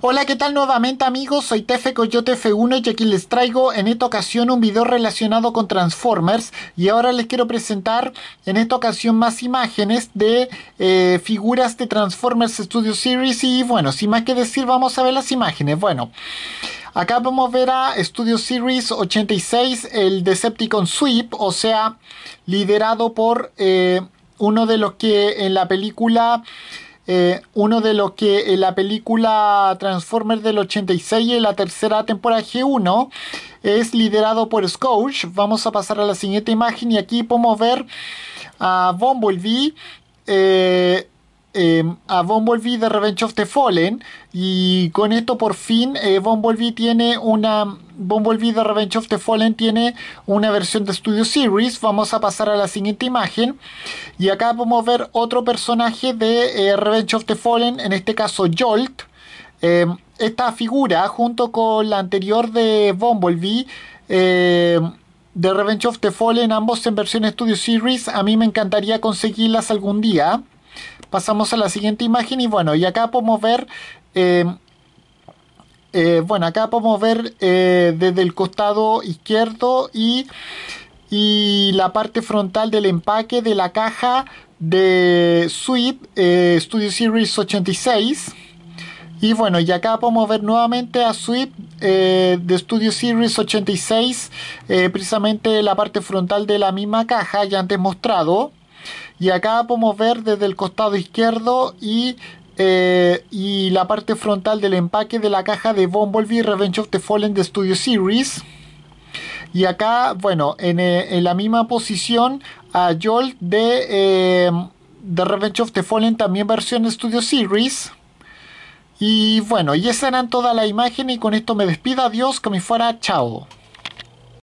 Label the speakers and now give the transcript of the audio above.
Speaker 1: Hola, ¿qué tal nuevamente amigos? Soy Tefe Coyote F1 y aquí les traigo en esta ocasión un video relacionado con Transformers y ahora les quiero presentar en esta ocasión más imágenes de eh, figuras de Transformers Studio Series y bueno, sin más que decir vamos a ver las imágenes. Bueno, acá vamos a ver a Studio Series 86, el Decepticon Sweep, o sea, liderado por eh, uno de los que en la película... Eh, uno de los que en eh, la película Transformers del 86 en eh, la tercera temporada G1 es liderado por Scourge. Vamos a pasar a la siguiente imagen y aquí podemos ver a Bumblebee eh, Em, a Bumblebee de Revenge of the Fallen. Y con esto por fin eh, Bumblebee tiene una. Bumblebee de Revenge of the Fallen tiene una versión de Studio Series. Vamos a pasar a la siguiente imagen. Y acá podemos ver otro personaje de eh, Revenge of the Fallen, en este caso Jolt. Em, esta figura, junto con la anterior de Bumblebee em, de Revenge of the Fallen, ambos en versión Studio Series. A mí me encantaría conseguirlas algún día. Pasamos a la siguiente imagen y bueno, y acá podemos ver... Eh, eh, bueno, acá podemos ver eh, desde el costado izquierdo y, y la parte frontal del empaque de la caja de Sweet Studio Series 86. Y bueno, y acá podemos ver nuevamente a Sweep de Studio Series 86, precisamente la parte frontal de la misma caja ya antes mostrado. Y acá podemos ver desde el costado izquierdo y, eh, y la parte frontal del empaque de la caja de Bumblebee Revenge of the Fallen de Studio Series. Y acá, bueno, en, eh, la misma posición a Jolt de, eh, de Revenge of the Fallen, también versión Studio Series. Y bueno, y esa era toda la imagen y con esto me despido, adiós, que me fuera, chao.